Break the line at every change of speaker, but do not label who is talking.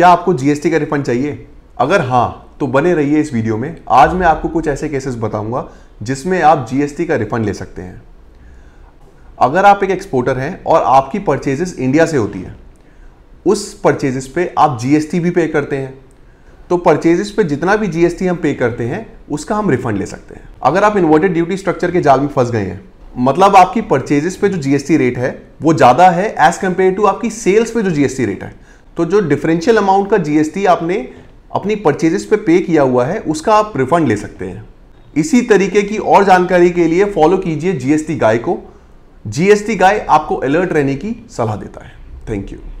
क्या आपको जीएसटी का रिफंड चाहिए अगर हाँ तो बने रहिए इस वीडियो में आज मैं आपको कुछ ऐसे केसेस बताऊंगा जिसमें आप जीएसटी का रिफंड ले सकते हैं अगर आप एक एक्सपोर्टर हैं और आपकी परचेजेस इंडिया से होती है उस परचेजेस पे आप जीएसटी भी पे करते हैं तो परचेजेस पे जितना भी जीएसटी हम पे करते हैं उसका हम रिफंड ले सकते हैं अगर आप इन्वर्टेड ड्यूटी स्ट्रक्चर के जाल में फंस गए हैं मतलब आपकी परचेजेस पे जो जीएसटी रेट है वो ज़्यादा है एज कंपेयर टू आपकी सेल्स पे जो जीएसटी रेट है तो जो डिफरेंशियल अमाउंट का जीएसटी आपने अपनी परचेजेस पे पे किया हुआ है उसका आप रिफंड ले सकते हैं इसी तरीके की और जानकारी के लिए फॉलो कीजिए जीएसटी गाय को जीएसटी गाय आपको अलर्ट रहने की सलाह देता है
थैंक यू